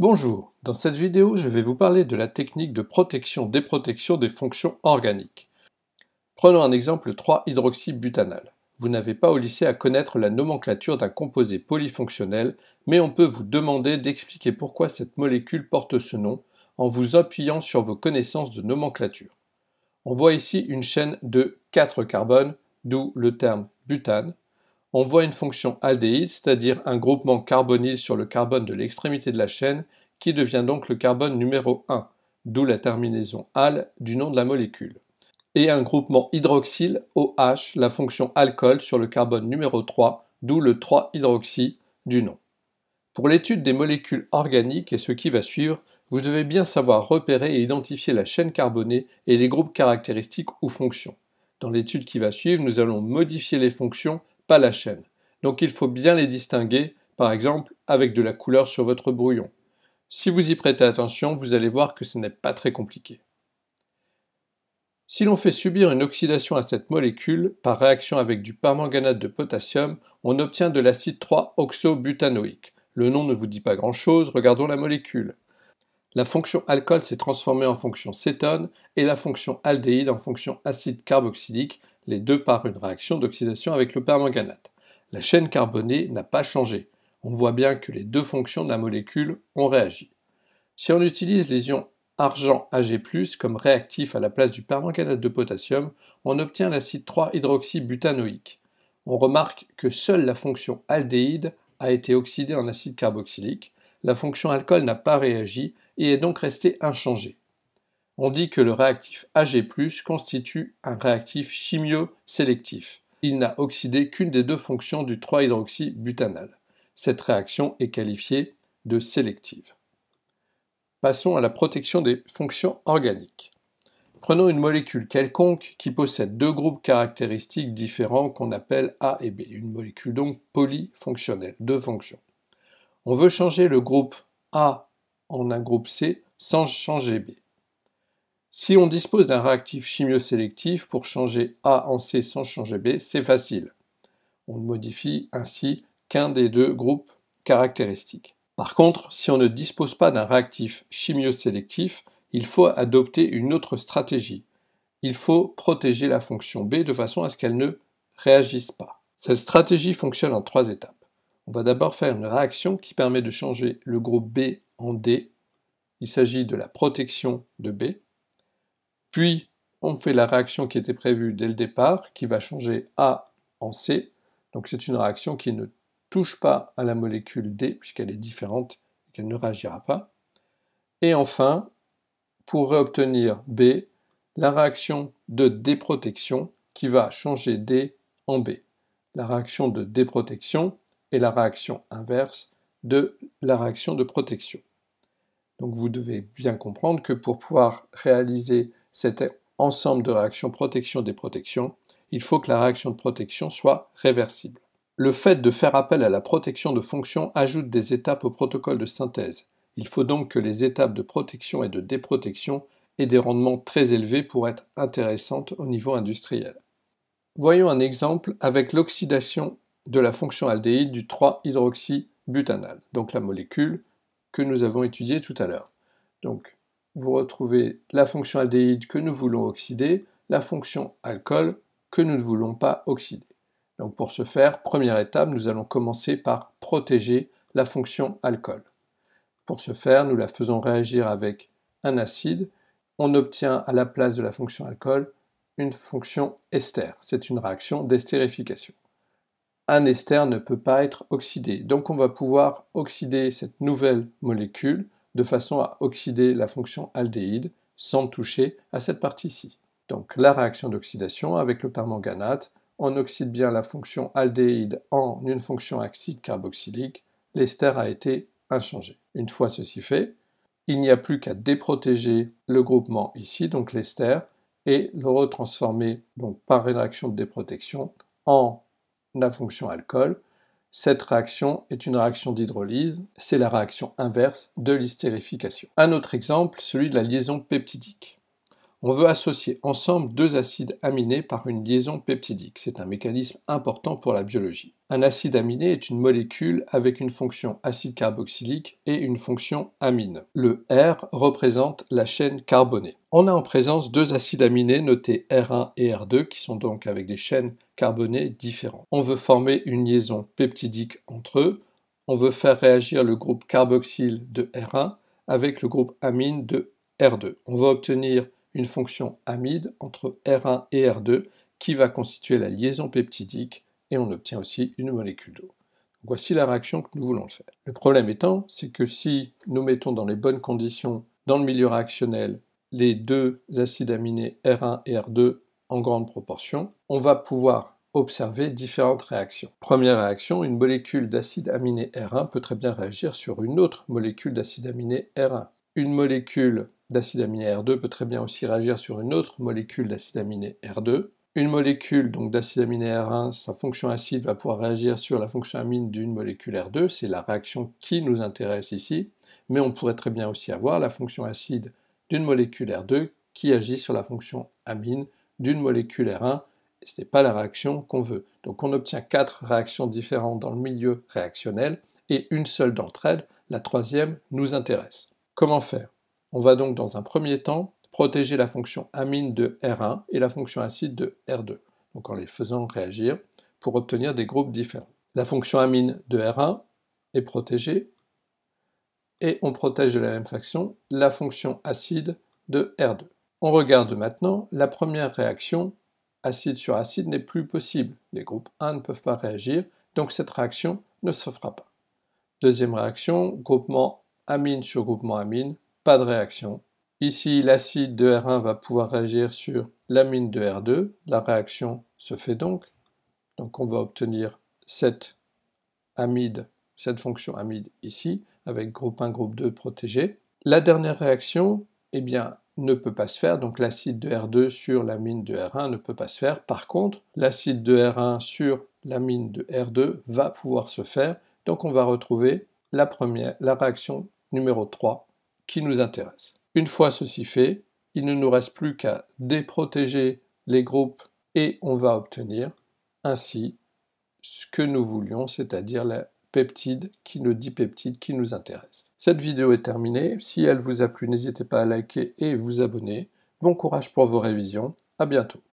Bonjour, dans cette vidéo je vais vous parler de la technique de protection-déprotection des fonctions organiques. Prenons un exemple 3-hydroxybutanal. Vous n'avez pas au lycée à connaître la nomenclature d'un composé polyfonctionnel, mais on peut vous demander d'expliquer pourquoi cette molécule porte ce nom en vous appuyant sur vos connaissances de nomenclature. On voit ici une chaîne de 4 carbones, d'où le terme butane, on voit une fonction aldéhyde, c'est-à-dire un groupement carbonyle sur le carbone de l'extrémité de la chaîne, qui devient donc le carbone numéro 1, d'où la terminaison al du nom de la molécule. Et un groupement hydroxyle, OH, la fonction alcool sur le carbone numéro 3, d'où le 3-hydroxy du nom. Pour l'étude des molécules organiques et ce qui va suivre, vous devez bien savoir repérer et identifier la chaîne carbonée et les groupes caractéristiques ou fonctions. Dans l'étude qui va suivre, nous allons modifier les fonctions la chaîne. Donc il faut bien les distinguer, par exemple avec de la couleur sur votre brouillon. Si vous y prêtez attention, vous allez voir que ce n'est pas très compliqué. Si l'on fait subir une oxydation à cette molécule par réaction avec du permanganate de potassium, on obtient de l'acide 3-oxobutanoïque. Le nom ne vous dit pas grand-chose, regardons la molécule. La fonction alcool s'est transformée en fonction cétone et la fonction aldéhyde en fonction acide carboxylique, les deux par une réaction d'oxydation avec le permanganate. La chaîne carbonée n'a pas changé. On voit bien que les deux fonctions de la molécule ont réagi. Si on utilise les ions argent Ag+, comme réactif à la place du permanganate de potassium, on obtient l'acide 3-hydroxybutanoïque. On remarque que seule la fonction aldéhyde a été oxydée en acide carboxylique, la fonction alcool n'a pas réagi et est donc restée inchangée on dit que le réactif Ag+ constitue un réactif chimio-sélectif. Il n'a oxydé qu'une des deux fonctions du 3-hydroxybutanal. Cette réaction est qualifiée de sélective. Passons à la protection des fonctions organiques. Prenons une molécule quelconque qui possède deux groupes caractéristiques différents qu'on appelle A et B, une molécule donc polyfonctionnelle, deux fonctions. On veut changer le groupe A en un groupe C sans changer B. Si on dispose d'un réactif chimiosélectif pour changer A en C sans changer B, c'est facile. On ne modifie ainsi qu'un des deux groupes caractéristiques. Par contre, si on ne dispose pas d'un réactif chimiosélectif, il faut adopter une autre stratégie. Il faut protéger la fonction B de façon à ce qu'elle ne réagisse pas. Cette stratégie fonctionne en trois étapes. On va d'abord faire une réaction qui permet de changer le groupe B en D. Il s'agit de la protection de B. Puis, on fait la réaction qui était prévue dès le départ, qui va changer A en C. Donc c'est une réaction qui ne touche pas à la molécule D, puisqu'elle est différente, et qu'elle ne réagira pas. Et enfin, pour réobtenir B, la réaction de déprotection qui va changer D en B. La réaction de déprotection est la réaction inverse de la réaction de protection. Donc vous devez bien comprendre que pour pouvoir réaliser cet ensemble de réactions protection des protections, il faut que la réaction de protection soit réversible. Le fait de faire appel à la protection de fonction ajoute des étapes au protocole de synthèse. Il faut donc que les étapes de protection et de déprotection aient des rendements très élevés pour être intéressantes au niveau industriel. Voyons un exemple avec l'oxydation de la fonction aldéhyde du 3-hydroxybutanal, donc la molécule que nous avons étudiée tout à l'heure. Donc vous retrouvez la fonction aldéhyde que nous voulons oxyder, la fonction alcool que nous ne voulons pas oxyder. Donc pour ce faire, première étape, nous allons commencer par protéger la fonction alcool. Pour ce faire, nous la faisons réagir avec un acide. On obtient à la place de la fonction alcool une fonction ester. C'est une réaction d'estérification. Un ester ne peut pas être oxydé. Donc on va pouvoir oxyder cette nouvelle molécule de façon à oxyder la fonction aldéhyde sans toucher à cette partie-ci. Donc la réaction d'oxydation avec le permanganate, on oxyde bien la fonction aldéhyde en une fonction acide carboxylique, l'ester a été inchangé. Une fois ceci fait, il n'y a plus qu'à déprotéger le groupement ici, donc l'ester, et le retransformer donc par réaction de déprotection en la fonction alcool cette réaction est une réaction d'hydrolyse, c'est la réaction inverse de l'hystérification. Un autre exemple, celui de la liaison peptidique. On veut associer ensemble deux acides aminés par une liaison peptidique. C'est un mécanisme important pour la biologie. Un acide aminé est une molécule avec une fonction acide carboxylique et une fonction amine. Le R représente la chaîne carbonée. On a en présence deux acides aminés notés R1 et R2 qui sont donc avec des chaînes carbonées différentes. On veut former une liaison peptidique entre eux. On veut faire réagir le groupe carboxyle de R1 avec le groupe amine de R2. On va obtenir une fonction amide entre R1 et R2 qui va constituer la liaison peptidique et on obtient aussi une molécule d'eau. Voici la réaction que nous voulons faire. Le problème étant, c'est que si nous mettons dans les bonnes conditions, dans le milieu réactionnel, les deux acides aminés R1 et R2 en grande proportion, on va pouvoir observer différentes réactions. Première réaction, une molécule d'acide aminé R1 peut très bien réagir sur une autre molécule d'acide aminé R1. Une molécule d'acide aminé R2 peut très bien aussi réagir sur une autre molécule d'acide aminé R2. Une molécule donc d'acide aminé R1, sa fonction acide va pouvoir réagir sur la fonction amine d'une molécule R2, c'est la réaction qui nous intéresse ici, mais on pourrait très bien aussi avoir la fonction acide d'une molécule R2 qui agit sur la fonction amine d'une molécule R1, ce n'est pas la réaction qu'on veut. Donc on obtient quatre réactions différentes dans le milieu réactionnel, et une seule d'entre elles, la troisième, nous intéresse. Comment faire on va donc dans un premier temps protéger la fonction amine de R1 et la fonction acide de R2, donc en les faisant réagir pour obtenir des groupes différents. La fonction amine de R1 est protégée et on protège de la même façon la fonction acide de R2. On regarde maintenant, la première réaction acide sur acide n'est plus possible. Les groupes 1 ne peuvent pas réagir, donc cette réaction ne se fera pas. Deuxième réaction, groupement amine sur groupement amine, de réaction. Ici, l'acide de R1 va pouvoir réagir sur l'amine de R2. La réaction se fait donc. Donc on va obtenir cette amide, cette fonction amide ici, avec groupe 1, groupe 2 protégé. La dernière réaction, eh bien, ne peut pas se faire, donc l'acide de R2 sur l'amine de R1 ne peut pas se faire. Par contre, l'acide de R1 sur l'amine de R2 va pouvoir se faire. Donc on va retrouver la, première, la réaction numéro 3 qui nous intéresse. Une fois ceci fait, il ne nous reste plus qu'à déprotéger les groupes et on va obtenir ainsi ce que nous voulions, c'est-à-dire la peptide qui nous dit peptide qui nous intéresse. Cette vidéo est terminée. Si elle vous a plu, n'hésitez pas à liker et vous abonner. Bon courage pour vos révisions. À bientôt.